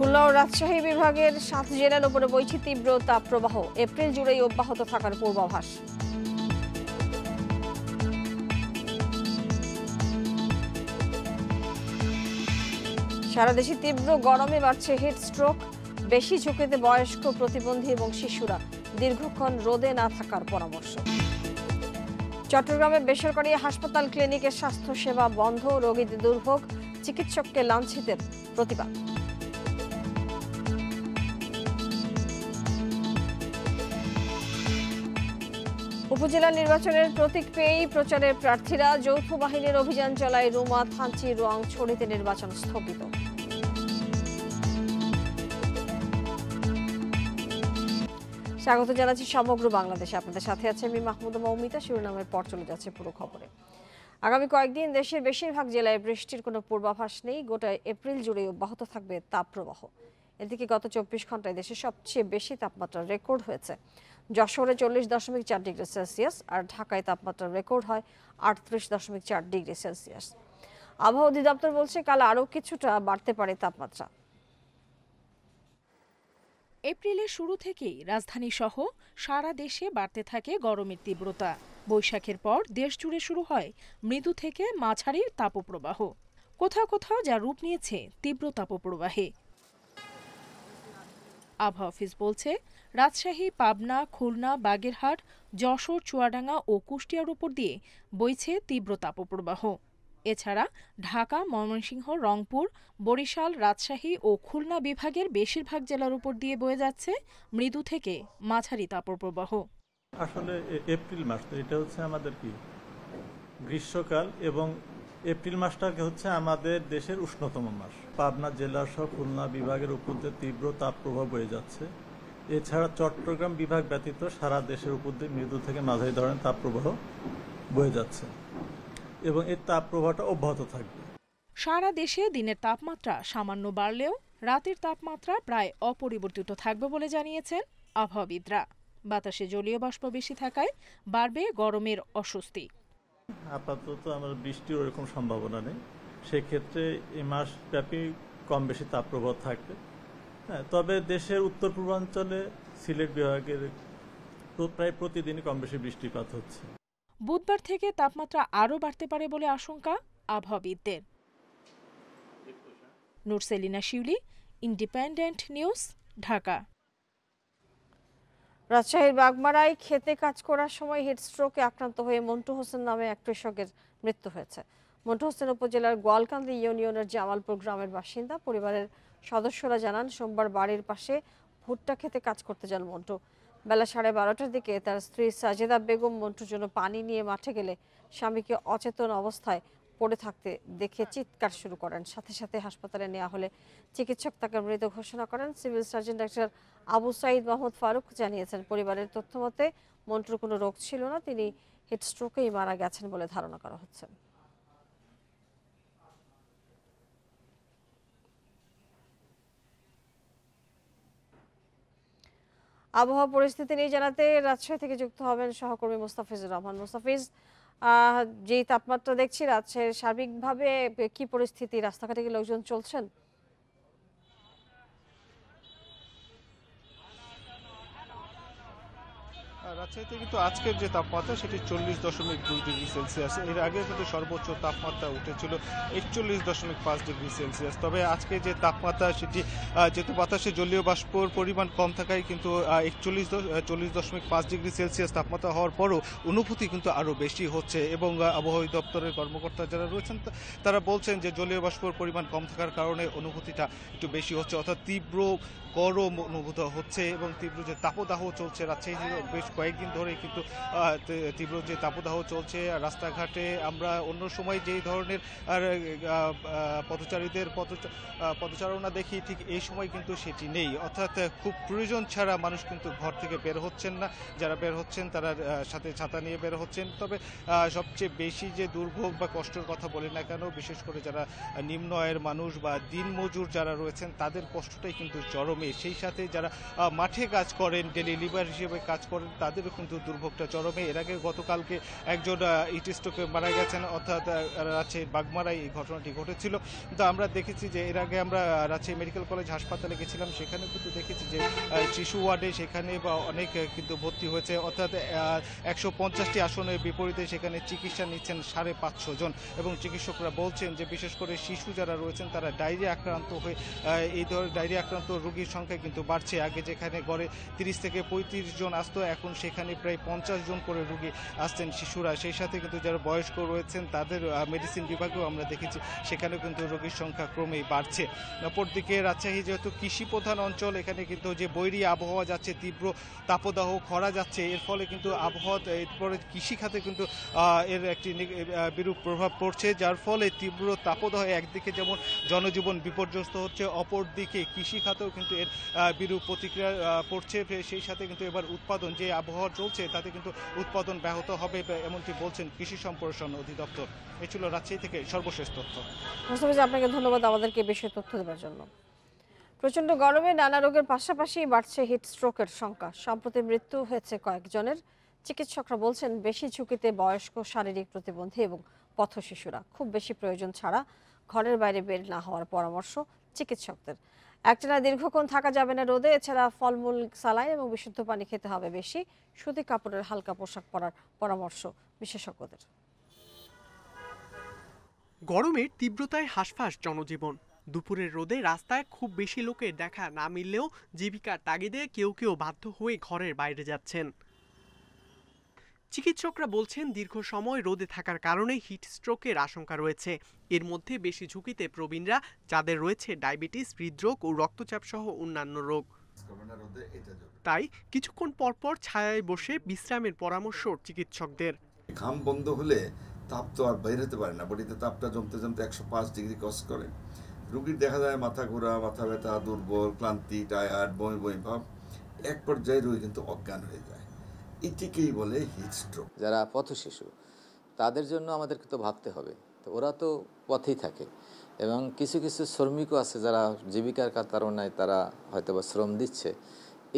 খুলনা ও রাজশাহী বিভাগের সাত জেলার উপরে বইছে তীব্র প্রবাহ এপ্রিল জুড়েই অব্যাহত থাকার পূর্বাভাস সারা দেশে তীব্র গরমে বাড়ছে হিট স্ট্রোক বেশি ঝুঁকিতে বয়স্ক প্রতিবন্ধী এবং শিশুরা দীর্ঘক্ষণ রোদে না থাকার পরামর্শ চট্টগ্রামে বেসরকারি হাসপাতাল ক্লিনিকের স্বাস্থ্যসেবা বন্ধ রোগীদের দুর্ভোগ চিকিৎসককে লাঞ্ছিতের প্রতিবাদ উপজেলা নির্বাচনের প্রতীক পেয়েই প্রচারের প্রার্থীরা যৌথ বাহিনীর অভিযান চলায় রুমা থানচি রং ছড়িতে নির্বাচন স্থগিত স্বাগত জানাচ্ছি সমগ্র বাংলাদেশে আপনাদের সাথে আছে আমি মাহমুদ মৌমিতা শিরোনামের পর চলে যাচ্ছে পুরো খবরে আগামী কয়েকদিন দেশের বেশিরভাগ জেলায় বৃষ্টির কোনো পূর্বাভাস নেই গোটা এপ্রিল জুড়ে অব্যাহত থাকবে তাপপ্রবাহ এদিকে গত চব্বিশ ঘন্টায় দেশে সবচেয়ে বেশি তাপমাত্রা রেকর্ড হয়েছে যশোরে চল্লিশ দশমিক চার ডিগ্রি সেলসিয়াস আর ঢাকায় তাপমাত্রা রেকর্ড হয় আটত্রিশ দশমিক চার ডিগ্রি সেলসিয়াস আবহাওয়া অধিদপ্তর বলছে কাল আরও কিছুটা বাড়তে পারে তাপমাত্রা এপ্রিলের শুরু থেকেই রাজধানী সহ সারা দেশে বাড়তে থাকে গরমের তীব্রতা বৈশাখের পর দেশ জুড়ে শুরু হয় মৃদু থেকে মাঝারি তাপপ্রবাহ কোথাও কোথাও যা রূপ নিয়েছে তীব্র তাপপ্রবাহে আবহাওয়া অফিস বলছে রাজশাহী পাবনা খুলনা বাগেরহাট যশোর চুয়াডাঙ্গা ও কুষ্টিয়ার উপর দিয়ে বইছে তীব্র তাপপ্রবাহ এছাড়া ঢাকা ময়মনসিংহ রংপুর বরিশাল রাজশাহী ও খুলনা বিভাগের বেশিরভাগ জেলার উপর দিয়ে বয়ে যাচ্ছে মৃদু থেকে মাঝারি তাপপ্রবাহ আসলে এপ্রিল মাস তো এটা হচ্ছে আমাদের কি গ্রীষ্মকাল এবং এপ্রিল মাসটাকে হচ্ছে আমাদের দেশের উষ্ণতম মাস পাবনা জেলা সহ খুলনা বিভাগের উপর দিয়ে তীব্র তাপপ্রবাহ বয়ে যাচ্ছে এছাড়া চট্টগ্রাম বিভাগ ব্যতীত সারা দেশের উপর দিয়ে মৃদু থেকে মাঝারি ধরনের তাপপ্রবাহ বয়ে যাচ্ছে এবং এর তাপপ্রবাহটা অব্যাহত থাকবে সারা দেশে দিনের তাপমাত্রা সামান্য বাড়লেও রাতের তাপমাত্রা প্রায় অপরিবর্তিত থাকবে বলে জানিয়েছেন আবহাওয়াবিদরা বাতাসে জলীয় বাষ্প বেশি থাকায় বাড়বে গরমের অস্বস্তি আপাতত আমার বৃষ্টির ওরকম সম্ভাবনা নেই সেক্ষেত্রে এই মাস ব্যাপী কম বেশি তাপপ্রবাহ থাকবে হ্যাঁ, তবে দেশের উত্তর পূর্বাঞ্চলে সিলেট বিভাগের প্রায় প্রতিদিন কম বেশি বৃষ্টিপাত হচ্ছে বুধবার থেকে তাপমাত্রা আরও বাড়তে পারে বলে আশঙ্কা আবহাওয়িদদের নুরসেলিনা শিউলি ইন্ডিপেন্ডেন্ট নিউজ ঢাকা রাজশাহীর বাগমারায় খেতে কাজ করার সময় হেডস্ট্রোকে আক্রান্ত হয়ে মন্টু হোসেন নামে এক কৃষকের মৃত্যু হয়েছে মন্টু হোসেন উপজেলার গোয়ালকান্দি ইউনিয়নের জামালপুর গ্রামের বাসিন্দা পরিবারের সদস্যরা জানান সোমবার বাড়ির পাশে ভুট্টা খেতে কাজ করতে যান মন্টু বেলা সাড়ে বারোটার দিকে তার স্ত্রী সাজেদা বেগম মন্টুর জন্য পানি নিয়ে মাঠে গেলে স্বামীকে অচেতন অবস্থায় পড়ে থাকতে দেখে চিৎকার শুরু করেন সাথে সাথে হাসপাতালে নেওয়া হলে চিকিৎসক তাকে মৃত ঘোষণা করেন civil surgeon doctor Abu Saeed Mahmud Faruk জানিয়েছেন পরিবারের তথ্য মতে মন্টুর কোনো রোগ ছিল না তিনি হেডস্ট্রোকেই মারা গেছেন বলে ধারণা করা হচ্ছে আবহাওয়া পরিস্থিতি নিয়ে জানাতে রাজশাহী থেকে যুক্ত হবেন সহকর্মী মোস্তাফিজুর রহমান মোস্তাফিজ আহ যে তাপমাত্রা দেখছি রাজশাহীর সার্বিকভাবে কি পরিস্থিতি রাস্তাঘাটে কি লোকজন চলছেন রাজশাহীতে কিন্তু আজকের যে তাপমাত্রা সেটি চল্লিশ দশমিক দুই ডিগ্রি সেলসিয়াস এর আগে কিন্তু সর্বোচ্চ তাপমাত্রা উঠেছিল একচল্লিশ দশমিক পাঁচ ডিগ্রি সেলসিয়াস তবে আজকে যে তাপমাত্রা সেটি যেহেতু বাতাসে জলীয় বাষ্পর পরিমাণ কম থাকায় কিন্তু একচল্লিশ চল্লিশ দশমিক পাঁচ ডিগ্রি সেলসিয়াস তাপমাত্রা হওয়ার পরও অনুভূতি কিন্তু আরও বেশি হচ্ছে এবং আবহাওয়া দপ্তরের কর্মকর্তা যারা রয়েছেন তারা বলছেন যে জলীয় বাষ্পর পরিমাণ কম থাকার কারণে অনুভূতিটা একটু বেশি হচ্ছে অর্থাৎ তীব্র গরম অনুভূত হচ্ছে এবং তীব্র যে তাপদাহ চলছে রাজশাহী হ্যাঁ। বেশ কয়েক কয়েক দিন ধরে কিন্তু তীব্র যে তাপদাহ চলছে রাস্তাঘাটে আমরা অন্য সময় যেই ধরনের আর পথচারীদের পথচারণা দেখি ঠিক এই সময় কিন্তু সেটি নেই অর্থাৎ খুব প্রয়োজন ছাড়া মানুষ কিন্তু ঘর থেকে বের হচ্ছেন না যারা বের হচ্ছেন তারা সাথে ছাতা নিয়ে বের হচ্ছেন তবে সবচেয়ে বেশি যে দুর্ভোগ বা কষ্টের কথা বলি না কেন বিশেষ করে যারা নিম্ন আয়ের মানুষ বা দিন মজুর যারা রয়েছেন তাদের কষ্টটাই কিন্তু চরমে সেই সাথে যারা মাঠে কাজ করেন ডেলি লিভার হিসেবে কাজ করেন তাদের তাদেরও কিন্তু দুর্ভোগটা চরমে এর আগে গতকালকে একজন ইট মারা গেছেন অর্থাৎ রাজশাহীর বাগমারায় এই ঘটনাটি ঘটেছিল কিন্তু আমরা দেখেছি যে এর আগে আমরা রাজশাহী মেডিকেল কলেজ হাসপাতালে গেছিলাম সেখানে কিন্তু দেখেছি যে শিশু ওয়ার্ডে সেখানে বা অনেক কিন্তু ভর্তি হয়েছে অর্থাৎ একশো পঞ্চাশটি আসনের বিপরীতে সেখানে চিকিৎসা নিচ্ছেন সাড়ে পাঁচশো জন এবং চিকিৎসকরা বলছেন যে বিশেষ করে শিশু যারা রয়েছেন তারা ডায়রিয়া আক্রান্ত হয়ে এই ধরনের ডায়রিয়া আক্রান্ত রোগীর সংখ্যা কিন্তু বাড়ছে আগে যেখানে গড়ে তিরিশ থেকে পঁয়ত্রিশ জন আসতো এখন সে সেখানে প্রায় পঞ্চাশ জন করে রুগী আসছেন শিশুরা সেই সাথে কিন্তু যারা বয়স্ক রয়েছেন তাদের মেডিসিন বিভাগেও আমরা দেখেছি সেখানে কিন্তু রোগীর সংখ্যা ক্রমেই বাড়ছে অপরদিকে রাজশাহী যেহেতু কৃষি প্রধান অঞ্চল এখানে কিন্তু যে বৈরী আবহাওয়া যাচ্ছে তীব্র তাপদাহ খরা যাচ্ছে এর ফলে কিন্তু আবহাওয়া এরপরে কৃষিখাতে কিন্তু এর একটি বিরূপ প্রভাব পড়ছে যার ফলে তীব্র তাপদাহ একদিকে যেমন জনজীবন বিপর্যস্ত হচ্ছে অপরদিকে কৃষিখাতেও কিন্তু এর বিরূপ প্রতিক্রিয়া পড়ছে সেই সাথে কিন্তু এবার উৎপাদন যে আবহাওয়া আবহাওয়া চলছে তাতে কিন্তু উৎপাদন ব্যাহত হবে এমনটি বলছেন কৃষি সম্প্রসারণ অধিদপ্তর এ ছিল রাজশাহী থেকে সর্বশেষ তথ্য আপনাকে ধন্যবাদ আমাদেরকে বিষয় তথ্য দেওয়ার জন্য প্রচন্ড গরমে নানা রোগের পাশাপাশি বাড়ছে হিট স্ট্রোকের সংখ্যা সম্প্রতি মৃত্যু হয়েছে কয়েকজনের চিকিৎসকরা বলছেন বেশি ঝুঁকিতে বয়স্ক শারীরিক প্রতিবন্ধী এবং পথ শিশুরা খুব বেশি প্রয়োজন ছাড়া ঘরের বাইরে বের না হওয়ার পরামর্শ চিকিৎসকদের একটানা দীর্ঘক্ষণ থাকা যাবে না রোদে এছাড়া ফলমূল সালাই এবং বিশুদ্ধ পানি খেতে হবে বেশি সুতি কাপড়ের হালকা পোশাক পরার পরামর্শ বিশেষজ্ঞদের গরমের তীব্রতায় হাসফাস জনজীবন দুপুরের রোদে রাস্তায় খুব বেশি লোকের দেখা না মিললেও জীবিকার তাগিদে কেউ কেউ বাধ্য হয়ে ঘরের বাইরে যাচ্ছেন চিকিৎসকরা বলছেন দীর্ঘ সময় রোদে থাকার কারণে হিট স্ট্রোকের আশঙ্কা রয়েছে এর মধ্যে বেশি ঝুঁকিতে প্রবীণরা যাদের রয়েছে ডায়াবেটিস হৃদরোগ ও রক্তচাপ সহ অন্যান্য রোগ তাই কিছুক্ষণ পরপর ছায়ায় বসে বিশ্রামের পরামর্শ চিকিৎসকদের ঘাম বন্ধ হলে তাপ তো আর বাইরে হতে পারে না বডিতে তাপটা জমতে জমতে একশো পাঁচ ডিগ্রি ক্রস করে রুগীর দেখা যায় মাথা ঘোরা মাথা ব্যথা দুর্বল ক্লান্তি টায়ার্ড বমি বমি ভাব এক পর্যায়ে রোগী কিন্তু অজ্ঞান হয়ে যায় এটিকেই বলে হিটস্ট্রোক যারা পথ শিশু তাদের জন্য আমাদেরকে তো ভাবতে হবে তো ওরা তো পথেই থাকে এবং কিছু কিছু শ্রমিকও আছে যারা জীবিকার কাতারণায় তারা হয়তো বা শ্রম দিচ্ছে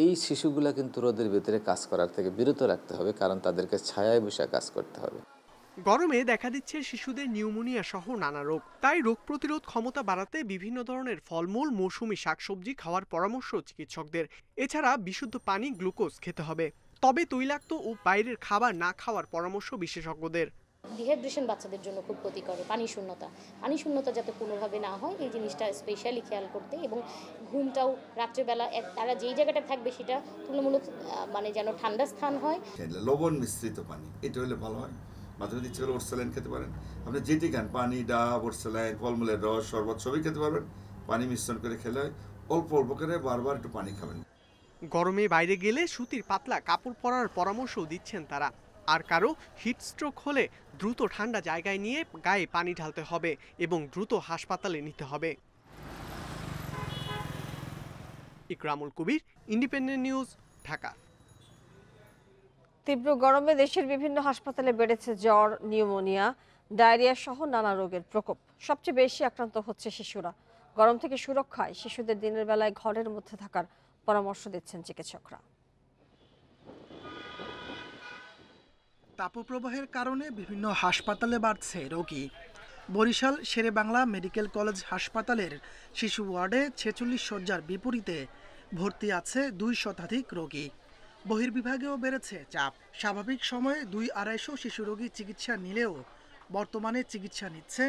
এই শিশুগুলো কিন্তু রোদের ভিতরে কাজ করার থেকে বিরত রাখতে হবে কারণ তাদেরকে ছায়ায় বসে কাজ করতে হবে গরমে দেখা দিচ্ছে শিশুদের নিউমোনিয়া সহ নানা রোগ তাই রোগ প্রতিরোধ ক্ষমতা বাড়াতে বিভিন্ন ধরনের ফলমূল মৌসুমি শাকসবজি খাওয়ার পরামর্শ চিকিৎসকদের এছাড়া বিশুদ্ধ পানি গ্লুকোজ খেতে হবে তবে তৈলাক্ত ও বাইরের খাবার না খাওয়ার পরামর্শ বিশেষজ্ঞদের ডিহাইড্রেশন বাচ্চাদের জন্য খুব ক্ষতিকর পানি শূন্যতা পানি শূন্যতা যাতে কোনোভাবে না হয় এই জিনিসটা স্পেশালি খেয়াল করতে এবং ঘুমটাও রাত্রেবেলা তারা যেই জায়গাটা থাকবে সেটা তুলনামূলক মানে যেন ঠান্ডা স্থান হয় লবণ মিশ্রিত পানি এটা হলে ভালো হয় মাঝে মাঝে ইচ্ছে খেতে পারেন আপনি যেটি খান পানি ডাব ওরসেলাইন ফলমূলের রস শরবত সবই খেতে পারবেন পানি মিশ্রণ করে খেলে অল্প অল্প করে বারবার একটু পানি খাবেন গরমে বাইরে গেলে সুতির পাতলা কাপড় পরার পরামর্শ দিচ্ছেন তারা আর কারো হিটস্ট্রোক হলে দ্রুত ঠান্ডা জায়গায় নিয়ে গায়ে পানি ঢালতে হবে এবং দ্রুত হাসপাতালে নিতে হবে ইকরামুল কবির ইন্ডিপেন্ডেন্ট নিউজ ঢাকা তীব্র গরমে দেশের বিভিন্ন হাসপাতালে বেড়েছে জ্বর নিউমোনিয়া ডায়রিয়া সহ নানা রোগের প্রকোপ সবচেয়ে বেশি আক্রান্ত হচ্ছে শিশুরা গরম থেকে সুরক্ষায় শিশুদের দিনের বেলায় ঘরের মধ্যে থাকার পরামর্শ দিচ্ছেন চিকিৎসকরা তাপপ্রবাহের কারণে বিভিন্ন হাসপাতালে বাড়ছে রোগী বরিশাল শেরে বাংলা মেডিকেল কলেজ হাসপাতালের শিশু ওয়ার্ডে ছেচল্লিশ শয্যার বিপরীতে ভর্তি আছে দুই শতাধিক রোগী বহির্বিভাগেও বেড়েছে চাপ স্বাভাবিক সময়ে দুই আড়াইশো শিশু রোগী চিকিৎসা নিলেও বর্তমানে চিকিৎসা নিচ্ছে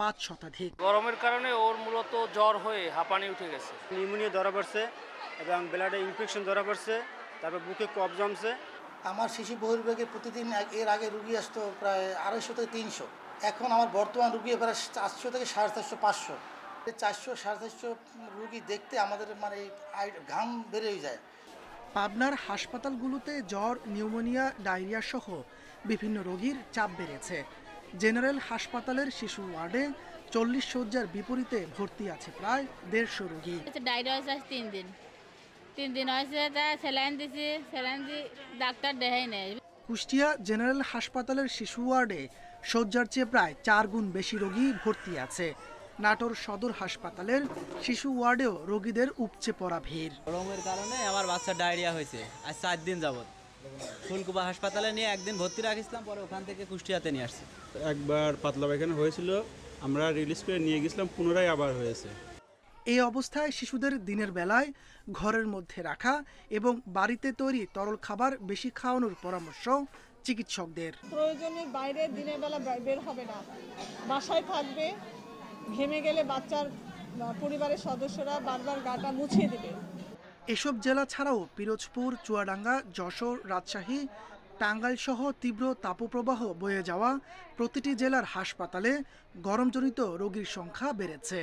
পাঁচ শতাধিক গরমের কারণে ওর মূলত জ্বর হয়ে হাঁপানি উঠে গেছে নিউমোনিয়া ধরা পড়ছে এবং ব্লাডে ইনফেকশন ধরা পড়ছে তারপর বুকে কপ জমছে আমার শিশু বহির্বেগে প্রতিদিন এর আগে রুগী আসতো প্রায় আড়াইশো থেকে তিনশো এখন আমার বর্তমান রুগী প্রায় চারশো থেকে সাড়ে চারশো পাঁচশো চারশো সাড়ে চারশো রুগী দেখতে আমাদের মানে ঘাম বেড়েই যায় পাবনার হাসপাতালগুলোতে জ্বর নিউমোনিয়া ডায়রিয়া সহ বিভিন্ন রোগীর চাপ বেড়েছে জেনারেল হাসপাতালের শিশু ওয়ার্ডে চল্লিশ শয্যার বিপরীতে ভর্তি আছে প্রায় দেড়শো রোগী আচ্ছা, ডায়রিয়া তিন দিন তিন দিন হয়েছে তা স্যালাইন দিছি স্যালাইন ডাক্তার দেখাই নেই কুষ্টিয়া জেনারেল হাসপাতালের শিশু ওয়ার্ডে শয্যার চেয়ে প্রায় চার গুণ বেশি রোগী ভর্তি আছে নাটোর সদর হাসপাতালের শিশু ওয়ার্ডেও রোগীদের উপচে পড়া ভিড় গরমের কারণে আমার বাচ্চা ডায়রিয়া হয়েছে আর চার দিন যাবত ফুলকুবা হাসপাতালে নিয়ে একদিন ভর্তি রাখিসলাম পরে ওখান থেকে কুষ্টিয়াতে নিয়ে আসছি একবার পাতলা পায়খানা হয়েছিল আমরা রিলিজ করে নিয়ে গেছিলাম পুনরায় আবার হয়েছে এই অবস্থায় শিশুদের দিনের বেলায় ঘরের মধ্যে রাখা এবং বাড়িতে তৈরি তরল খাবার বেশি খাওয়ানোর পরামর্শ চিকিৎসকদের প্রয়োজনে বাইরে দিনের বেলা বের হবে না বাসায় থাকবে ঘেমে গেলে বাচ্চার পরিবারের সদস্যরা বারবার গাটা মুছিয়ে দেবে এসব জেলা ছাড়াও পিরোজপুর চুয়াডাঙ্গা যশোর রাজশাহী টাঙ্গাইল সহ তীব্র তাপপ্রবাহ বয়ে যাওয়া প্রতিটি জেলার হাসপাতালে গরমজনিত রোগীর সংখ্যা বেড়েছে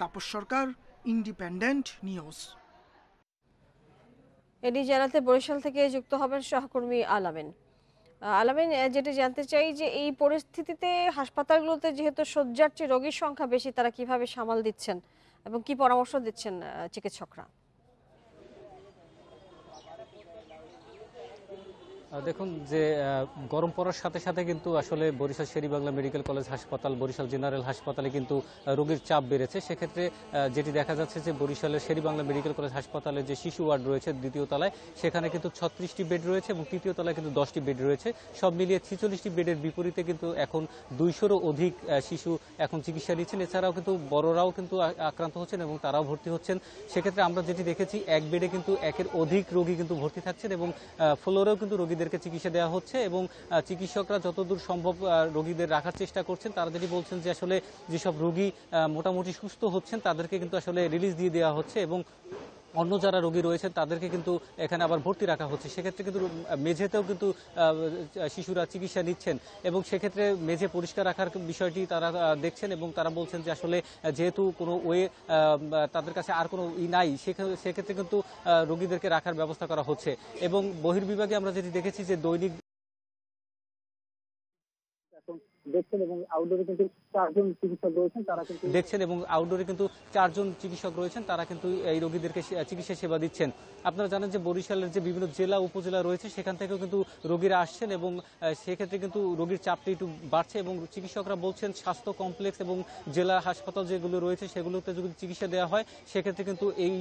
তাপস সরকার ইন্ডিপেন্ডেন্ট নিউজ এটি জানাতে বরিশাল থেকে যুক্ত হবেন সহকর্মী আলামিন আলামিন যেটা জানতে চাই যে এই পরিস্থিতিতে হাসপাতালগুলোতে যেহেতু শয্যার চেয়ে রোগীর সংখ্যা বেশি তারা কিভাবে সামাল দিচ্ছেন এবং কি পরামর্শ দিচ্ছেন চিকিৎসকরা দেখুন যে গরম পড়ার সাথে সাথে কিন্তু আসলে বরিশাল শেরিবাংলা মেডিকেল কলেজ হাসপাতাল বরিশাল জেনারেল হাসপাতালে কিন্তু রোগীর চাপ বেড়েছে সেক্ষেত্রে যেটি দেখা যাচ্ছে যে বরিশালের শেরিবাংলা মেডিকেল কলেজ হাসপাতালে যে শিশু ওয়ার্ড রয়েছে দ্বিতীয় তলায় সেখানে কিন্তু ছত্রিশটি বেড রয়েছে এবং তৃতীয় তলায় কিন্তু দশটি বেড রয়েছে সব মিলিয়ে ছিচল্লিশটি বেডের বিপরীতে কিন্তু এখন দুইশোরও অধিক শিশু এখন চিকিৎসা নিচ্ছেন এছাড়াও কিন্তু বড়রাও কিন্তু আক্রান্ত হচ্ছেন এবং তারাও ভর্তি হচ্ছেন সেক্ষেত্রে আমরা যেটি দেখেছি এক বেডে কিন্তু একের অধিক রোগী কিন্তু ভর্তি থাকছেন এবং ফ্লোরেও কিন্তু রোগীদের রোগীদেরকে চিকিৎসা দেওয়া হচ্ছে এবং চিকিৎসকরা যতদূর সম্ভব রোগীদের রাখার চেষ্টা করছেন তারা যেটি বলছেন যে আসলে যেসব রোগী মোটামুটি সুস্থ হচ্ছেন তাদেরকে কিন্তু আসলে রিলিজ দিয়ে দেওয়া হচ্ছে এবং অন্য যারা রোগী রয়েছেন তাদেরকে কিন্তু এখানে আবার ভর্তি রাখা হচ্ছে সেক্ষেত্রে কিন্তু মেঝেতেও কিন্তু শিশুরা চিকিৎসা নিচ্ছেন এবং সেক্ষেত্রে মেঝে পরিষ্কার রাখার বিষয়টি তারা দেখছেন এবং তারা বলছেন যে আসলে যেহেতু কোনো ওয়ে তাদের কাছে আর কোনো ই নাই সেক্ষেত্রে কিন্তু রোগীদেরকে রাখার ব্যবস্থা করা হচ্ছে এবং বহির্বিভাগে আমরা যেটি দেখেছি যে দৈনিক দেখছেন এবং আউটডোরে কিন্তু চারজন চিকিৎসক রয়েছেন তারা কিন্তু দেখছেন এবং আউটডোরে কিন্তু চারজন চিকিৎসক রয়েছেন তারা কিন্তু এই রোগীদেরকে চিকিৎসা সেবা দিচ্ছেন আপনারা জানেন যে বরিশালের যে বিভিন্ন জেলা উপজেলা রয়েছে সেখান থেকেও কিন্তু রোগীরা আসছেন এবং সেক্ষেত্রে কিন্তু রোগীর চাপটা একটু বাড়ছে এবং চিকিৎসকরা বলছেন স্বাস্থ্য কমপ্লেক্স এবং জেলা হাসপাতাল যেগুলো রয়েছে সেগুলোতে যদি চিকিৎসা দেওয়া হয় সেক্ষেত্রে কিন্তু এই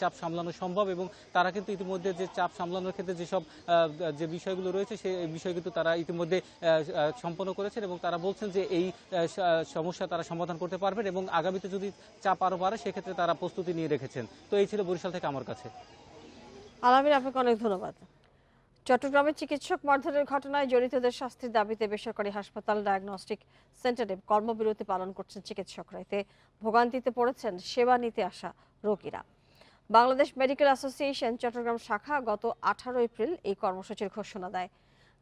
চাপ সামলানো সম্ভব এবং তারা কিন্তু ইতিমধ্যে যে চাপ সামলানোর ক্ষেত্রে যেসব যে বিষয়গুলো রয়েছে সেই বিষয় কিন্তু তারা ইতিমধ্যে সম্পন্ন করেছেন এবং তারা বলছেন যে এই সমস্যা তারা সমাধান করতে পারবেন এবং আগামীতে যদি চাপ আরো বাড়ে সেক্ষেত্রে তারা প্রস্তুতি নিয়ে রেখেছেন তো এই ছিল বরিশাল থেকে আমার কাছে আলামিন আপনাকে অনেক ধন্যবাদ চট্টগ্রামে চিকিৎসক মারধরের ঘটনায় জড়িতদের শাস্তির দাবিতে বেসরকারি হাসপাতাল ডায়াগনস্টিক সেন্টারে কর্মবিরতি পালন করছেন চিকিৎসকরা এতে ভোগান্তিতে পড়েছেন সেবা নিতে আসা রোগীরা বাংলাদেশ মেডিকেল অ্যাসোসিয়েশন চট্টগ্রাম শাখা গত আঠারো এপ্রিল এই কর্মসূচির ঘোষণা দেয়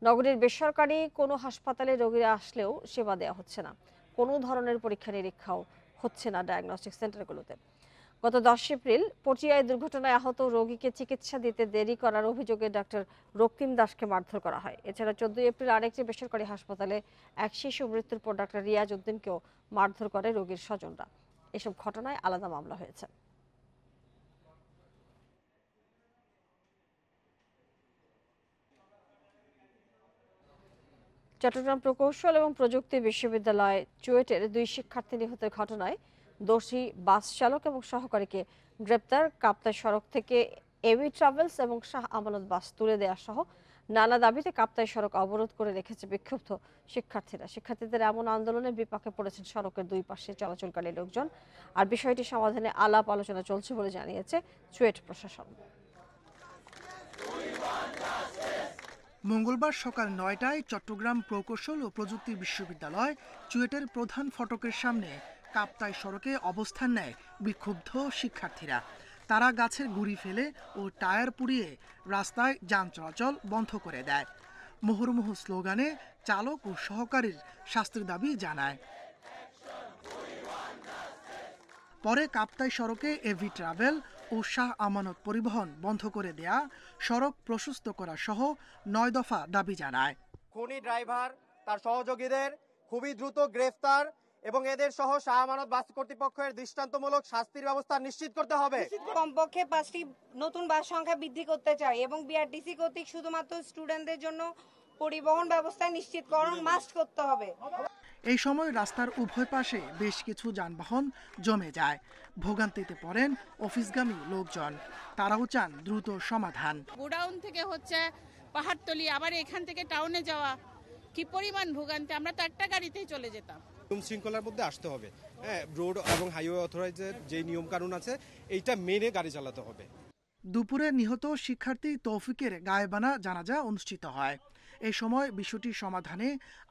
নগরীর বেসরকারি কোনো হাসপাতালে রোগীরা আসলেও সেবা দেওয়া হচ্ছে না কোনো ধরনের পরীক্ষা নিরীক্ষাও হচ্ছে না ডায়াগনস্টিক সেন্টারগুলোতে গত দশ এপ্রিল পটিয়ায় দুর্ঘটনায় আহত রোগীকে চিকিৎসা দিতে দেরি করার অভিযোগে ডাক্তার রক্তিম দাসকে মারধর করা হয় এছাড়া চোদ্দই এপ্রিল আরেকটি বেসরকারি হাসপাতালে এক শিশু মৃত্যুর পর ডাক্তার রিয়াজ উদ্দিনকেও মারধর করে রোগীর স্বজনরা এসব ঘটনায় আলাদা মামলা হয়েছে চট্টগ্রাম প্রকৌশল এবং প্রযুক্তি বিশ্ববিদ্যালয় চুয়েটের দুই শিক্ষার্থী নিহতের ঘটনায় দোষী বাস চালক এবং সহকারীকে গ্রেপ্তার কাপ্তাই সড়ক থেকে এবি ট্রাভেলস এবং শাহ আমানত বাস তুলে দেওয়া সহ নানা দাবিতে কাপ্তাই সড়ক অবরোধ করে রেখেছে বিক্ষুব্ধ শিক্ষার্থীরা শিক্ষার্থীদের এমন আন্দোলনে বিপাকে পড়েছেন সড়কের দুই পাশে চলাচলকারী লোকজন আর বিষয়টি সমাধানে আলাপ আলোচনা চলছে বলে জানিয়েছে চুয়েট প্রশাসন মঙ্গলবার সকাল নয়টায় চট্টগ্রাম প্রকৌশল ও প্রযুক্তি বিশ্ববিদ্যালয় চুয়েটের প্রধান ফটকের সামনে কাপ্তাই সড়কে অবস্থান নেয় বিক্ষুব্ধ শিক্ষার্থীরা তারা গাছের গুড়ি ফেলে ও টায়ার পুড়িয়ে রাস্তায় যান চলাচল বন্ধ করে দেয় মোহরমোহ স্লোগানে চালক ও সহকারীর শাস্তির দাবি জানায় পরে কাপ্তাই সড়কে এভি ট্রাভেল ও শাহ আমানত পরিবহন বন্ধ করে দেয়া সড়ক প্রশস্ত করা সহ নয় দফা দাবি জানায় খুনি ড্রাইভার তার সহযোগীদের খুবই দ্রুত গ্রেফতার এবং এদের সহ শাহ আমানত বাস কর্তৃপক্ষের দৃষ্টান্তমূলক শাস্তির ব্যবস্থা নিশ্চিত করতে হবে কমপক্ষে পাঁচটি নতুন বাস সংখ্যা বৃদ্ধি করতে চাই এবং বিআরটিসি কর্তৃক শুধুমাত্র স্টুডেন্টদের জন্য পরিবহন ব্যবস্থা নিশ্চিতকরণ মাস্ট করতে হবে এই সময় রাস্তার উভয় পাশে বেশ কিছু যানবাহন জমে যায় ভোগান্তিতে পড়েন অফিসগামী লোকজন তারাও চান দ্রুত সমাধান গোডাউন থেকে হচ্ছে পাহাড়তলি আবার এখান থেকে টাউনে যাওয়া কি পরিমাণ ভোগান্তি আমরা তো একটা গাড়িতেই চলে যেতাম নিয়ম শৃঙ্খলার মধ্যে আসতে হবে হ্যাঁ রোড এবং হাইওয়ে অথরাইজের যে নিয়ম কানুন আছে এইটা মেনে গাড়ি চালাতে হবে দুপুরে নিহত শিক্ষার্থী তৌফিকের গায়েবানা জানাজা অনুষ্ঠিত হয় এ সময় বিষয়টি সমাধানে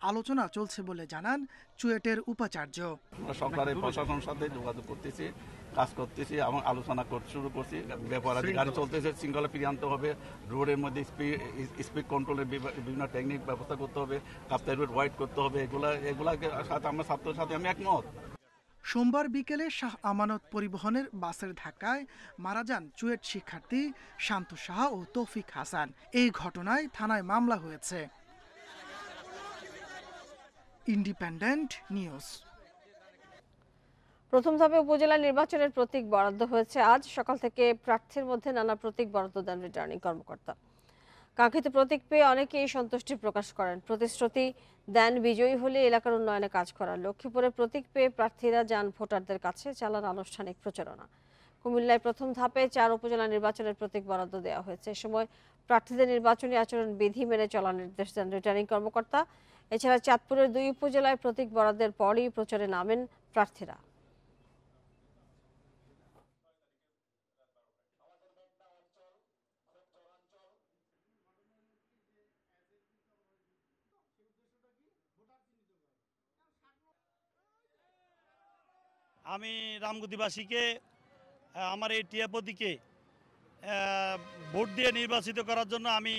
আলোচনা চলছে বলে জানান চুয়েটের উপাচার্য সরকারের প্রশাসনের সাথে যোগাযোগ করতেছি কাজ করতেছি এবং আলোচনা করতে শুরু করছি আছে গাড়ি চলতেছে শৃঙ্খলা ফিরিয়ে আনতে হবে রোডের মধ্যে স্পিড স্পিড কন্ট্রোলের বিভিন্ন টেকনিক ব্যবস্থা করতে হবে কাপ্তাই রোড ওয়াইড করতে হবে এগুলা এগুলা সাথে আমরা ছাত্রের সাথে আমি একমত সোমবার বিকেলে শাহ আমানত পরিবহনের বাসের ধাক্কায় মারা যান চুয়েট শিক্ষার্থী শান্ত শাহ ও তৌফিক হাসান এই ঘটনায় থানায় মামলা হয়েছে ইন্ডিপেন্ডেন্ট নিউজ প্রথম ধাপে উপজেলা নির্বাচনের প্রতীক বরাদ্দ হয়েছে আজ সকাল থেকে প্রার্থীর মধ্যে নানা প্রতীক বরাদ্দ দেন রিটার্নিং কর্মকর্তা কাঙ্ক্ষিত প্রতীক পেয়ে অনেকেই সন্তুষ্টি প্রকাশ করেন প্রতিশ্রুতি দেন বিজয়ী হলে এলাকার উন্নয়নে কাজ করার লক্ষ্মীপুরে প্রতীক পেয়ে প্রার্থীরা যান ভোটারদের কাছে চালান আনুষ্ঠানিক প্রচারণা কুমিল্লায় প্রথম ধাপে চার উপজেলা নির্বাচনের প্রতীক বরাদ্দ দেওয়া হয়েছে এ সময় প্রার্থীদের নির্বাচনী আচরণ বিধি মেনে চলার নির্দেশ দেন রিটার্নিং কর্মকর্তা এছাড়া চাঁদপুরের দুই উপজেলায় প্রতীক বরাদ্দের পরই প্রচারে নামেন প্রার্থীরা আমি রামগতিবাসীকে আমার এই টিয়াপতিকে ভোট দিয়ে নির্বাচিত করার জন্য আমি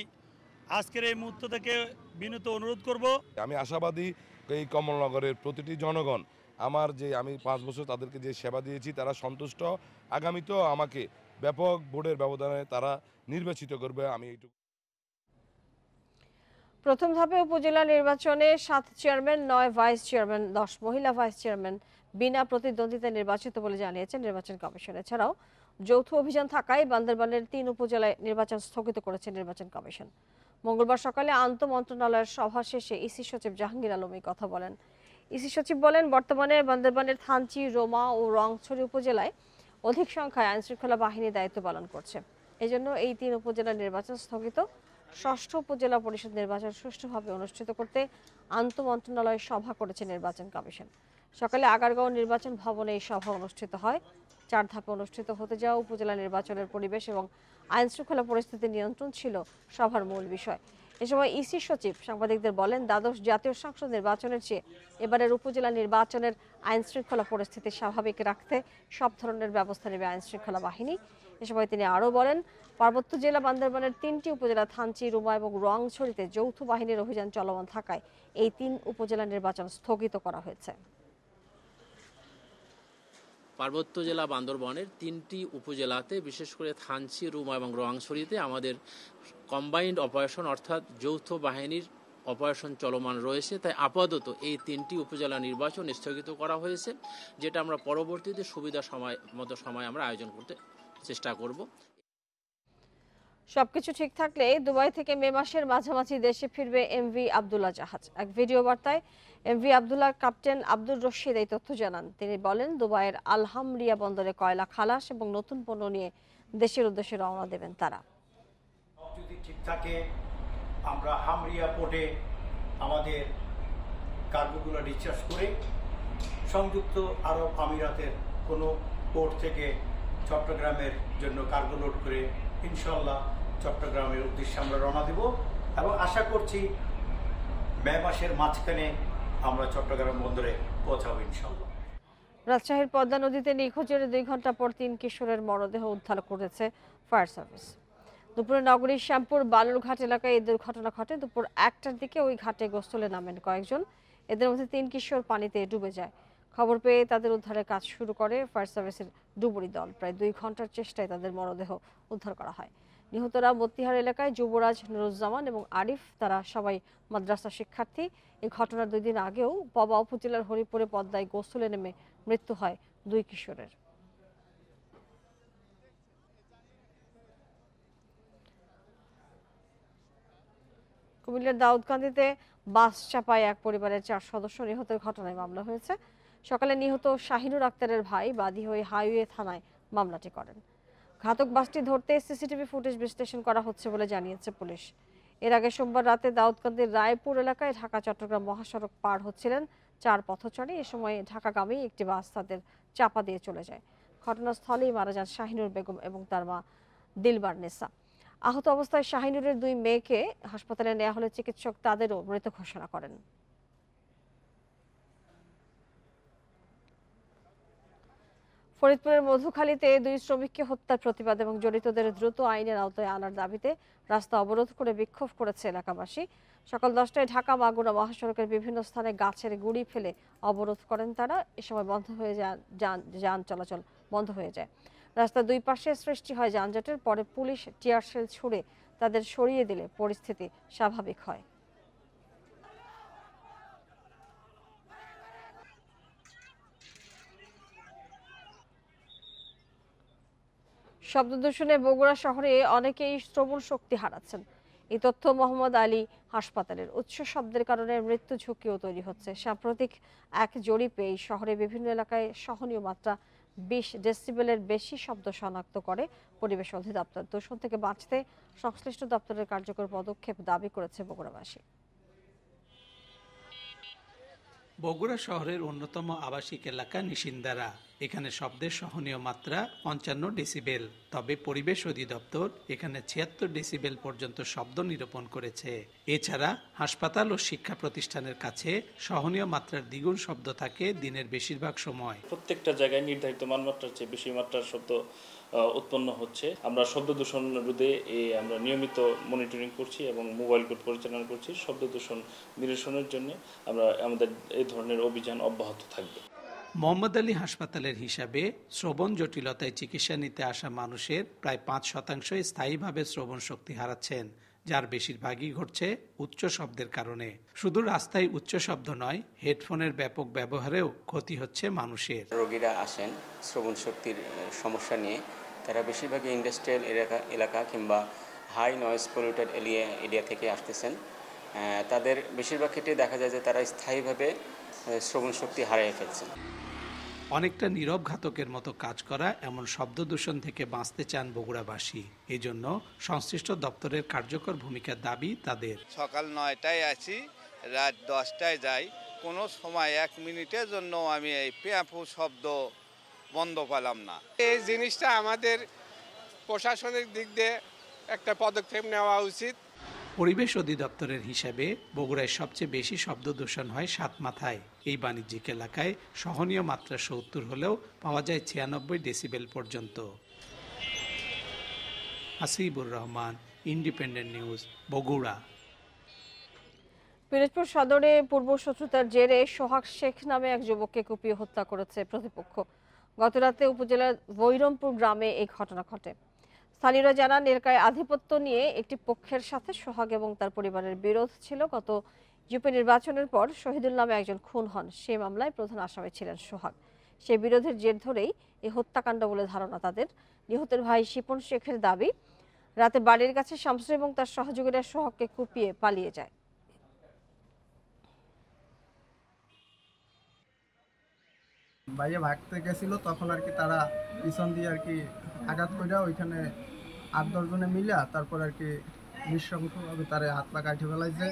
আজকের এই মুহূর্ত থেকে বিনীত অনুরোধ করব আমি আশাবাদী এই কমলনগরের প্রতিটি জনগণ আমার যে আমি পাঁচ বছর তাদেরকে যে সেবা দিয়েছি তারা সন্তুষ্ট আগামীতেও আমাকে ব্যাপক ভোটের ব্যবধানে তারা নির্বাচিত করবে আমি এইটুকু প্রথম ধাপে উপজেলা নির্বাচনে সাত চেয়ারম্যান নয় ভাইস চেয়ারম্যান দশ মহিলা ভাইস চেয়ারম্যান বিনা প্রতিদ্বন্দ্বিতায় নির্বাচিত বলে জানিয়েছেন নির্বাচন কমিশন এছাড়াও যৌথ অভিযান থাকায় বান্দরবানের তিন উপজেলায় নির্বাচন স্থগিত করেছে নির্বাচন কমিশন মঙ্গলবার সকালে আন্ত মন্ত্রণালয়ের সভা শেষে ইসি সচিব জাহাঙ্গীর আলম এই কথা বলেন ইসি সচিব বলেন বর্তমানে বান্দরবানের থানচি রোমা ও রংছড়ি উপজেলায় অধিক সংখ্যায় আইনশৃঙ্খলা বাহিনী দায়িত্ব পালন করছে এজন্য এই তিন উপজেলা নির্বাচন স্থগিত ষষ্ঠ উপজেলা পরিষদ নির্বাচন সুষ্ঠুভাবে অনুষ্ঠিত করতে আন্ত মন্ত্রণালয়ে সভা করেছে নির্বাচন কমিশন সকালে আগারগাঁও নির্বাচন ভবনে এই সভা অনুষ্ঠিত হয় চার ধাপে অনুষ্ঠিত হতে যাওয়া উপজেলা নির্বাচনের পরিবেশ এবং আইন শৃঙ্খলা পরিস্থিতি নিয়ন্ত্রণ ছিল সভার মূল বিষয় এ সময় ইসি সচিব সাংবাদিকদের বলেন দ্বাদশ জাতীয় সংসদ নির্বাচনের চেয়ে এবারের উপজেলা নির্বাচনের আইন শৃঙ্খলা পরিস্থিতি স্বাভাবিক রাখতে সব ধরনের ব্যবস্থা নেবে আইন শৃঙ্খলা বাহিনী এ সময় তিনি আরও বলেন পার্বত্য জেলা বান্দরবানের তিনটি উপজেলা থানচি রুমা এবং রংছড়িতে যৌথ বাহিনীর অভিযান চলমান থাকায় এই তিন উপজেলা নির্বাচন স্থগিত করা হয়েছে পার্বত্য জেলা বান্দরবনের তিনটি উপজেলাতে বিশেষ করে থানচি রুমা এবং রোয়াংছড়িতে আমাদের কম্বাইন্ড অপারেশন অর্থাৎ যৌথ বাহিনীর অপারেশন চলমান রয়েছে তাই আপাতত এই তিনটি উপজেলা নির্বাচন স্থগিত করা হয়েছে যেটা আমরা পরবর্তীতে সুবিধা সময় মতো সময় আমরা আয়োজন করতে চেষ্টা করব সবকিছু ঠিক থাকলে দুবাই থেকে মে মাসের মাঝামাঝি দেশে ফিরবে এমভি আবদুল্লাহ জাহাজ এক ভিডিও বার্তায় এমভি আবদুল্লাহ ক্যাপ্টেন আব্দুর রশিদ এই তথ্য জানান তিনি বলেন দুবাইয়ের আলহামরিয়া বন্দরে কয়লা খালাস এবং নতুন পণ্য নিয়ে দেশের উদ্দেশ্যে রওনা দেবেন তারা যদি ঠিক থাকে আমরা হামরিয়া পোর্টে আমাদের কার্গোগুলো ডিসচার্জ করে সংযুক্ত আরব আমিরাতের কোনো পোর্ট থেকে চট্টগ্রামের জন্য কার্গো লোড করে ইনশাল্লাহ চট্টগ্রামের উদ্দেশ্যে আমরা রওনা দেব এবং আশা করছি মে মাসের মাঝখানে আমরা চট্টগ্রাম বন্দরে পৌঁছাবো ইনশাল্লাহ রাজশাহীর পদ্মা নদীতে নিখোঁজের দুই ঘন্টা পর তিন কিশোরের মরদেহ উদ্ধার করেছে ফায়ার সার্ভিস দুপুরে নগরীর শ্যামপুর বালুরঘাট এলাকায় এই দুর্ঘটনা ঘটে দুপুর একটার দিকে ওই ঘাটে গোস্তলে নামেন কয়েকজন এদের মধ্যে তিন কিশোর পানিতে ডুবে যায় খবর পেয়ে তাদের উদ্ধারের কাজ শুরু করে ফায়ার সার্ভিসের ডুবুরি দল প্রায় দুই ঘন্টার চেষ্টায় তাদের মরদেহ উদ্ধার করা হয় নিহতরা মতিহার এলাকায় যুবরাজ নুরুজ্জামান এবং আরিফ তারা সবাই মাদ্রাসা শিক্ষার্থী এই ঘটনার দুই দিন আগেও বাবা উপজেলার হরিপুরে পদ্মায় গোসলে নেমে মৃত্যু হয় দুই কিশোরের কুমিল্লার দাউদকান্দিতে বাস চাপায় এক পরিবারের চার সদস্য নিহতের ঘটনায় মামলা হয়েছে সকালে নিহত শাহিনুর আক্তারের ভাই বাদী হয়ে হাইওয়ে থানায় মামলাটি করেন ঘাতক বাসটি ধরতে সিসিটিভি ফুটেজ বিশ্লেষণ করা হচ্ছে বলে জানিয়েছে পুলিশ এর আগে সোমবার রাতে দাউদকান্দির রায়পুর এলাকায় ঢাকা চট্টগ্রাম মহাসড়ক পার হচ্ছিলেন চার পথচারী এ সময় ঢাকাগামী একটি বাস তাদের চাপা দিয়ে চলে যায় ঘটনাস্থলেই মারা যান শাহিনুর বেগম এবং তার মা দিলবার নেসা আহত অবস্থায় শাহিনুরের দুই মেয়েকে হাসপাতালে নেওয়া হলে চিকিৎসক তাদেরও মৃত ঘোষণা করেন ফরিদপুরের মধুখালীতে দুই শ্রমিককে হত্যার প্রতিবাদ এবং জড়িতদের দ্রুত আইনের আওতায় আনার দাবিতে রাস্তা অবরোধ করে বিক্ষোভ করেছে এলাকাবাসী সকাল দশটায় ঢাকা মাগুরা মহাসড়কের বিভিন্ন স্থানে গাছের গুড়ি ফেলে অবরোধ করেন তারা এ সময় বন্ধ হয়ে যায় যান চলাচল বন্ধ হয়ে যায় রাস্তার দুই পাশে সৃষ্টি হয় যানজটের পরে পুলিশ সেল ছুড়ে তাদের সরিয়ে দিলে পরিস্থিতি স্বাভাবিক হয় শব্দ দূষণে বগুড়া শহরে অনেকেই শ্রবণ শক্তি হারাচ্ছেন এই তথ্য মোহাম্মদ আলী হাসপাতালের উচ্চ শব্দের কারণে মৃত্যু ঝুঁকিও তৈরি হচ্ছে সাম্প্রতিক এক জরিপে এই শহরে বিভিন্ন এলাকায় সহনীয় মাত্রা বিশ ডেসিবেলের বেশি শব্দ শনাক্ত করে পরিবেশ অধিদপ্তর দূষণ থেকে বাঁচতে সংশ্লিষ্ট দপ্তরের কার্যকর পদক্ষেপ দাবি করেছে বগুড়াবাসী বগুড়া শহরের অন্যতম আবাসিক এলাকা নিশিন্দারা এখানে শব্দের সহনীয় মাত্রা পঞ্চান্ন ডেসিবেল তবে পরিবেশ অধিদপ্তর এখানে ছিয়াত্তর ডেসিবেল পর্যন্ত শব্দ নিরূপণ করেছে এছাড়া হাসপাতাল ও শিক্ষা প্রতিষ্ঠানের কাছে সহনীয় মাত্রার দ্বিগুণ শব্দ থাকে দিনের বেশিরভাগ সময় প্রত্যেকটা জায়গায় নির্ধারিত মানমাত্রার চেয়ে বেশি মাত্রার শব্দ উৎপন্ন হচ্ছে আমরা শব্দ দূষণ রোধে আমরা নিয়মিত মনিটরিং করছি এবং মোবাইল কোড পরিচালনা করছি শব্দ দূষণ নিরসনের জন্য আমরা আমাদের এই ধরনের অভিযান অব্যাহত থাকবে মোহাম্মদ আলী হাসপাতালের হিসাবে শ্রবণ জটিলতায় চিকিৎসা নিতে আসা মানুষের প্রায় পাঁচ শতাংশ স্থায়ীভাবে শ্রবণ শক্তি হারাচ্ছেন যার বেশিরভাগই ঘটছে উচ্চ শব্দের কারণে শুধু রাস্তায় উচ্চ শব্দ নয় হেডফোনের ব্যাপক ব্যবহারেও ক্ষতি হচ্ছে মানুষের রোগীরা আসেন শ্রবণ শক্তির সমস্যা নিয়ে তারা বেশিরভাগই ইন্ডাস্ট্রিয়াল এলাকা এলাকা কিংবা high noise polluted area area থেকে আসতেছেন তাদের বেশিরভাগ ক্ষেত্রে দেখা যায় যে তারা স্থায়ীভাবে শ্রবণ শক্তি হারিয়ে ফেলছেন অনেকটা নীরব ঘাতকের মতো কাজ করা এমন শব্দ দূষণ থেকে বাঁচতে চান বগুড়াবাসী এজন্য সংশ্লিষ্ট দপ্তরের কার্যকর ভূমিকার দাবি তাদের সকাল নয়টায় আছি রাত দশটায় যাই কোনো সময় এক মিনিটের জন্য আমি এই পেঁপু শব্দ বন্ধ পেলাম না এই জিনিসটা আমাদের প্রশাসনিক দিক দিয়ে একটা পদক্ষেপ নেওয়া উচিত পরিবেশ অধিদপ্তরের হিসাবে বগুড়ায় সবচেয়ে বেশি শব্দ দূষণ হয় সাত মাথায় এই বাণিজ্যিক এলাকায় সহনীয় মাত্রা সত্তর হলেও পাওয়া যায় ছিয়ানব্বই ডেসিবেল পর্যন্ত আসিবুর রহমান ইন্ডিপেন্ডেন্ট নিউজ বগুড়া পিরোজপুর সদরে পূর্ব শত্রুতার জেরে সোহাগ শেখ নামে এক যুবককে কুপিয়ে হত্যা করেছে প্রতিপক্ষ গতরাতে উপজেলার বৈরমপুর গ্রামে এই ঘটনা ঘটে স্থানীয়রা জানান এলাকায় আধিপত্য নিয়ে একটি পক্ষের সাথে সোহাগ এবং তার পরিবারের বিরোধ ছিল গত ইউপি নির্বাচনের পর শহীদুল নামে একজন খুন হন সে মামলায় প্রধান আসামি ছিলেন সোহাগ সেই বিরোধের জের ধরেই এই হত্যাকাণ্ড বলে ধারণা তাদের নিহতের ভাই শিপন শেখের দাবি রাতে বাড়ির কাছে শামসুর এবং তার সহযোগীরা সোহাগকে কুপিয়ে পালিয়ে যায় ভাইয়া ভাগতে গেছিল তখন আর কি তারা পিছন দিয়ে আর কি আঘাত করে ওইখানে আট দশজনে তারপর আর কি তারে হাত পা ফেলাইছে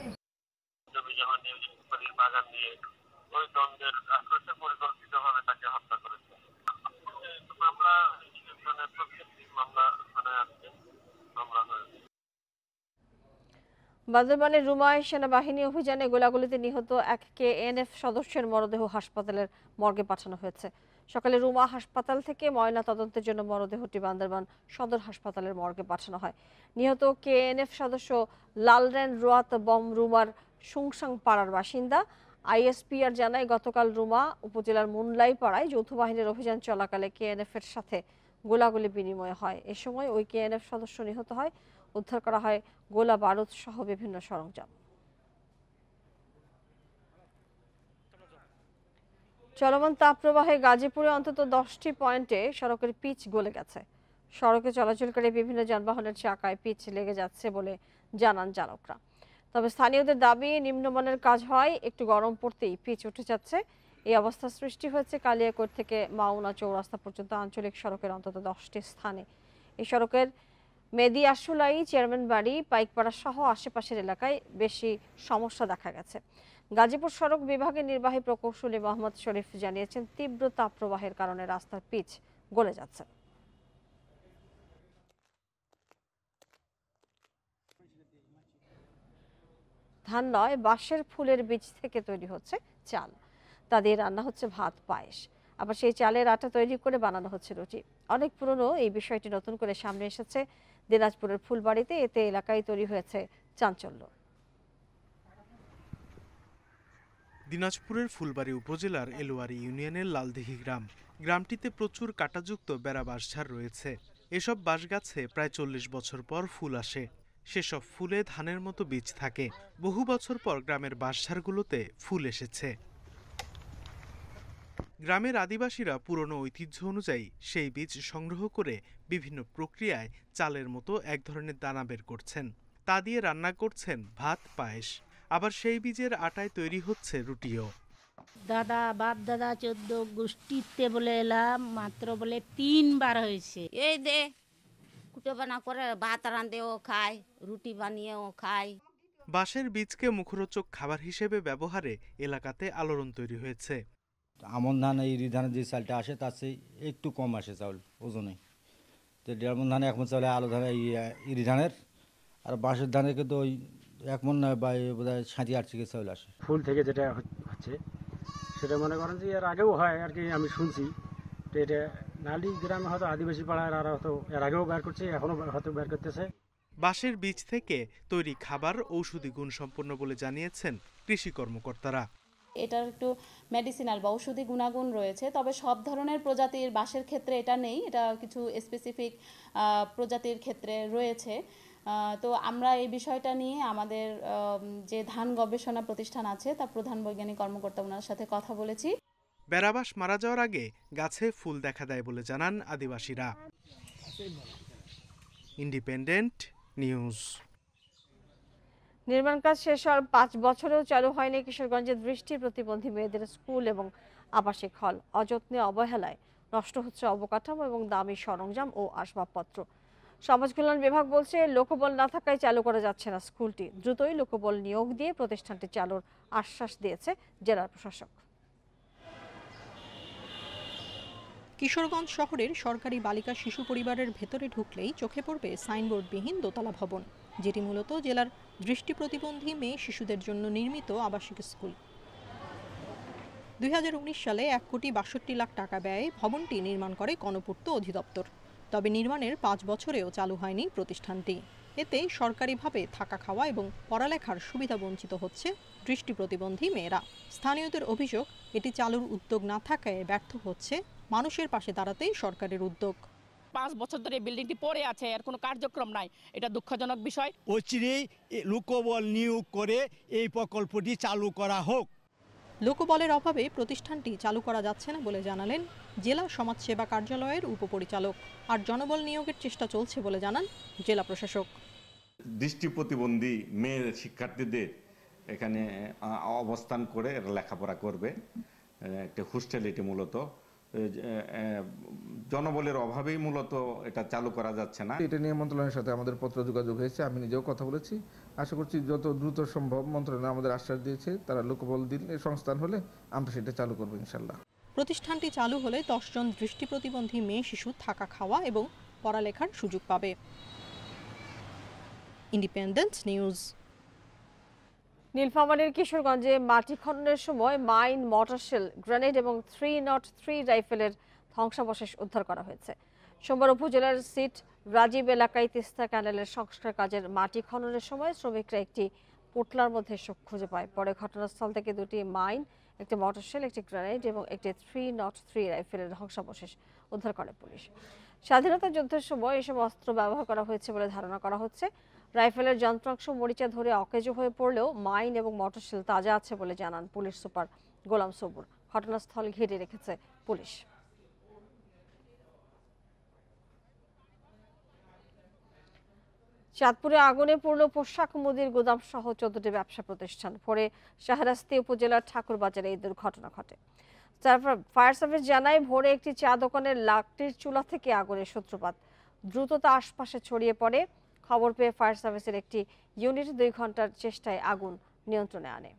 বান্দরবানের রুমায় সেনাবাহিনী অভিযানে গোলাগুলিতে নিহত এক কে এফ সদস্যের মরদেহ হাসপাতালের মর্গে পাঠানো হয়েছে সকালে রুমা হাসপাতাল থেকে ময়না তদন্তের জন্য মরদেহটি বান্দরবান সদর হাসপাতালের মর্গে পাঠানো হয় নিহত কেএনএফ সদস্য লালরেন রোয়াত বম রুমার সুংসাং পাড়ার বাসিন্দা আইএসপিআর জানায় গতকাল রুমা উপজেলার মুনলাই পাড়ায় যৌথ বাহিনীর অভিযান চলাকালে কেএনএফ এর সাথে গোলাগুলি বিনিময় হয় এ সময় ওই কেএনএফ সদস্য নিহত হয় উদ্ধার করা হয় গোলা বারুদ সহ বিভিন্ন সরঞ্জাম চলমান তাপপ্রবাহে গাজীপুরে অন্তত দশটি পয়েন্টে সড়কের পিচ গলে গেছে সড়কে চলাচলকারী বিভিন্ন যানবাহনের চাকায় পিচ লেগে যাচ্ছে বলে জানান চালকরা তবে স্থানীয়দের দাবি নিম্নমানের কাজ হয় একটু গরম পড়তেই পিচ উঠে যাচ্ছে এই অবস্থা সৃষ্টি হয়েছে কালিয়াকোট থেকে মাওনা চৌরাস্তা পর্যন্ত আঞ্চলিক সড়কের অন্তত দশটি স্থানে এই সড়কের মেদি আশুলাই চেয়ারম্যান বাড়ি পাইকপাড়া সহ আশেপাশের এলাকায় বেশি সমস্যা দেখা গেছে গাজীপুর সড়ক বিভাগের নির্বাহী প্রকৌশলী মোহাম্মদ শরীফ জানিয়েছেন তীব্র তাপপ্রবাহের কারণে রাস্তার পিচ গলে যাচ্ছে ধান নয় বাঁশের ফুলের বীজ থেকে তৈরি হচ্ছে চাল তা দিয়ে রান্না হচ্ছে ভাত পায়েস আবার সেই চালের আটা তৈরি করে বানানো হচ্ছে রুটি অনেক পুরনো এই বিষয়টি নতুন করে সামনে এসেছে দিনাজপুরের ফুলবাড়িতে এতে এলাকায় তৈরি হয়েছে চাঞ্চল্য দিনাজপুরের ফুলবাড়ি উপজেলার এলোয়ারি ইউনিয়নের লালদিঘি গ্রাম গ্রামটিতে প্রচুর কাটাযুক্ত বেড়া বাঁশঝাড় রয়েছে এসব বাঁশ গাছে প্রায় চল্লিশ বছর পর ফুল আসে সেসব ফুলে ধানের মতো বীজ থাকে বহু বছর পর গ্রামের বাঁশঝাড়গুলোতে ফুল এসেছে গ্রামের আদিবাসীরা পুরনো ঐতিহ্য অনুযায়ী সেই বীজ সংগ্রহ করে বিভিন্ন প্রক্রিয়ায় চালের মতো এক ধরনের দানা বের করছেন তা দিয়ে রান্না করছেন ভাত পায়েস আবার সেই বীজের আটায় তৈরি হচ্ছে রুটিও দাদা বাপ দাদা চোদ্দ গোষ্ঠীতে বলে এলাম মাত্র বলে তিনবার হয়েছে এই দে বানা করে ভাত রাঁধেও খায় রুটি বানিয়েও খায় বাঁশের বীজকে মুখরোচক খাবার হিসেবে ব্যবহারে এলাকাতে আলোড়ন তৈরি হয়েছে আমন ধান এই ধানের যে চালটা আসে তার চেয়ে একটু কম আসে চাউল ওজনে তো ডেমন ধানে এখন চাউলে আলো ধানে ইরি ধানের আর বাঁশের ধানের কিন্তু ওই এক মন নয় বা বোধ হয় সাঁতি চিকিৎসা হলে আসে ফুল থেকে যেটা হচ্ছে সেটা মনে করেন যে এর আগেও হয় আর কি আমি শুনছি তো এটা নালি গ্রামে হয়তো আদিবাসী পাড়ার আর হয়তো এর আগেও বের করছে এখনও হয়তো বের করতেছে বাঁশের বীজ থেকে তৈরি খাবার ঔষধি গুণ সম্পন্ন বলে জানিয়েছেন কৃষি কর্মকর্তারা এটার একটু মেডিসিনাল বা ঔষধি গুণাগুণ রয়েছে তবে সব ধরনের প্রজাতির বাঁশের ক্ষেত্রে এটা নেই এটা কিছু স্পেসিফিক প্রজাতির ক্ষেত্রে রয়েছে তো আমরা এই বিষয়টা নিয়ে আমাদের যে ধান গবেষণা প্রতিষ্ঠান আছে তার প্রধান বৈজ্ঞানিক কর্মকর্তা ওনার সাথে কথা বলেছি বেড়াবাস মারা যাওয়ার আগে গাছে ফুল দেখা দেয় বলে জানান আদিবাসীরা ইন্ডিপেন্ডেন্ট নিউজ নির্মাণ কাজ শেষ হওয়ার পাঁচ বছরেও চালু হয়নি কিশোরগঞ্জের দৃষ্টি প্রতিবন্ধী মেয়েদের স্কুল এবং আবাসিক হল অযত্নে অবহেলায় নষ্ট হচ্ছে অবকাঠামো এবং দামি সরঞ্জাম ও আসবাবপত্র সমাজ কল্যাণ বিভাগ বলছে লোকবল না থাকায় চালু করা যাচ্ছে না স্কুলটি দ্রুতই লোকবল নিয়োগ দিয়ে প্রতিষ্ঠানটি চালুর আশ্বাস দিয়েছে জেলা প্রশাসক কিশোরগঞ্জ শহরের সরকারি বালিকা শিশু পরিবারের ভেতরে ঢুকলেই চোখে পড়বে সাইনবোর্ডবিহীন দোতলা ভবন যেটি মূলত জেলার দৃষ্টি প্রতিবন্ধী মেয়ে শিশুদের জন্য নির্মিত আবাসিক স্কুল দুই সালে এক কোটি বাষট্টি লাখ টাকা ব্যয়ে ভবনটি নির্মাণ করে গণপূর্ত অধিদপ্তর তবে নির্মাণের পাঁচ বছরেও চালু হয়নি প্রতিষ্ঠানটি এতে সরকারিভাবে থাকা খাওয়া এবং পড়ালেখার সুবিধা বঞ্চিত হচ্ছে দৃষ্টি প্রতিবন্ধী মেয়েরা স্থানীয়দের অভিযোগ এটি চালুর উদ্যোগ না থাকায় ব্যর্থ হচ্ছে মানুষের পাশে দাঁড়াতেই সরকারের উদ্যোগ পাঁচ বছর ধরে বিল্ডিংটি পড়ে আছে আর কোনো কার্যক্রম নাই এটা দুঃখজনক বিষয় অচিরেই লোকবল নিয়োগ করে এই প্রকল্পটি চালু করা হোক লোকবলের অভাবে প্রতিষ্ঠানটি চালু করা যাচ্ছে না বলে জানালেন জেলা সমাজসেবা কার্যালয়ের উপপরিচালক আর জনবল নিয়োগের চেষ্টা চলছে বলে জানান জেলা প্রশাসক দৃষ্টি প্রতিবন্ধী মেয়ের শিক্ষার্থীদের এখানে অবস্থান করে লেখাপড়া করবে একটা হোস্টেল এটি মূলত জনবলের অভাবেই মূলত এটা চালু করা যাচ্ছে না এটা নিয়ে মন্ত্রণালয়ের সাথে আমাদের পত্র যোগাযোগ হয়েছে আমি নিজেও কথা বলেছি আশা করছি যত দ্রুত সম্ভব মন্ত্রণালয় আমাদের আশ্বাস দিয়েছে তারা লোকবল দিলে সংস্থান হলে আমরা সেটা চালু করবো ইনশাল্লাহ প্রতিষ্ঠানটি চালু হলে দশজন দৃষ্টি প্রতিবন্ধী মেয়ে শিশু থাকা খাওয়া এবং পড়ালেখার সুযোগ পাবে ইন্ডিপেন্ডেন্স নিউজ নীলফামারীর কিশোরগঞ্জে মাটি খননের সময় মাইন মটারশেল গ্রেনেড এবং থ্রি নট থ্রি রাইফেলের ধ্বংসাবশেষ উদ্ধার করা হয়েছে সোমবার উপজেলার সিট রাজীব এলাকায় তিস্তা ক্যানেলের সংস্কার কাজের মাটি খননের সময় শ্রমিকরা একটি পোটলার মধ্যে শোক খুঁজে পায় পরে ঘটনাস্থল থেকে দুটি মাইন একটি মটরশেল শেল একটি গ্রানাইট এবং একটি থ্রি নট থ্রি রাইফেলের ধ্বংসাবশেষ উদ্ধার করে পুলিশ স্বাধীনতা যুদ্ধের সময় এসব অস্ত্র ব্যবহার করা হয়েছে বলে ধারণা করা হচ্ছে রাইফেলের যন্ত্রাংশ মরিচা ধরে অকেজো হয়ে পড়লেও মাইন এবং মটরশেল শেল তাজা আছে বলে জানান পুলিশ সুপার গোলাম সবুর ঘটনাস্থল ঘিরে রেখেছে পুলিশ চাঁদপুরে আগুনে পূর্ণ পোশাক মুদির গোদাম সহ চোদ্দটি ব্যবসা প্রতিষ্ঠান পরে শাহরাস্তি উপজেলার ঠাকুরবাজারে এই দুর্ঘটনা ঘটে তারপর ফায়ার সার্ভিস জানায় ভোরে একটি চা দোকানের লাকটির চুলা থেকে আগুনের সূত্রপাত দ্রুত তা আশপাশে ছড়িয়ে পড়ে খবর পেয়ে ফায়ার সার্ভিসের একটি ইউনিট দুই ঘন্টার চেষ্টায় আগুন নিয়ন্ত্রণে আনে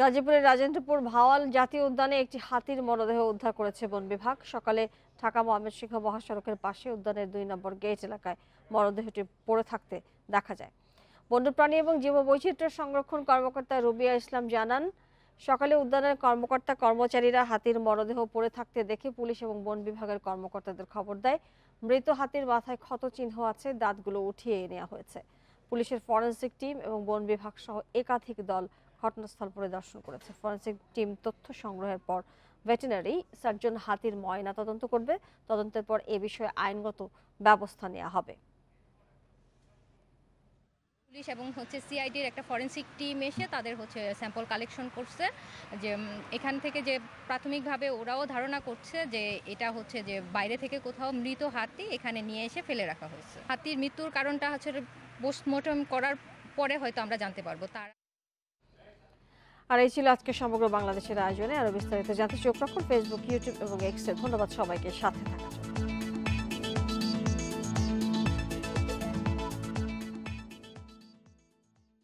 গাজীপুরের রাজেন্দ্রপুর ভাওয়াল জাতীয় উদ্যানে একটি হাতির মরদেহ উদ্ধার করেছে বন বিভাগ সকালে ঢাকা ময়মনসিংহ মহাসড়কের পাশে উদ্যানের দুই নম্বর গেট এলাকায় মরদেহটি পড়ে থাকতে দেখা যায় বন্যপ্রাণী এবং জীববৈচিত্র্য সংরক্ষণ কর্মকর্তা রুবিয়া ইসলাম জানান সকালে উদ্যানের কর্মকর্তা কর্মচারীরা হাতির মরদেহ পড়ে থাকতে দেখে পুলিশ এবং বন বিভাগের কর্মকর্তাদের খবর দেয় মৃত হাতির মাথায় ক্ষত চিহ্ন আছে দাঁতগুলো উঠিয়ে নেওয়া হয়েছে পুলিশের ফরেন্সিক টিম এবং বন বিভাগ সহ একাধিক দল ঘটনাস্থল পরিদর্শন করেছে ফরেন্সিক টিম তথ্য সংগ্রহের পর ভেটেনারি সার্জন হাতির ময়না তদন্ত করবে তদন্তের পর এ বিষয়ে আইনগত ব্যবস্থা নেওয়া হবে পুলিশ এবং হচ্ছে সিআইডির একটা ফরেন্সিক টিম এসে তাদের হচ্ছে স্যাম্পল কালেকশন করছে যে এখান থেকে যে প্রাথমিকভাবে ওরাও ধারণা করছে যে এটা হচ্ছে যে বাইরে থেকে কোথাও মৃত হাতি এখানে নিয়ে এসে ফেলে রাখা হয়েছে হাতির মৃত্যুর কারণটা হচ্ছে পোস্টমর্টম করার পরে হয়তো আমরা জানতে পারবো তার আর এই ছিল আজকে সমগ্র বাংলাদেশের আয়োজনে আরও বিস্তারিত জানতে চোখ রাখুন ফেসবুক ইউটিউব এবং এক্সেল ধন্যবাদ সবাইকে সাথে থাকার জন্য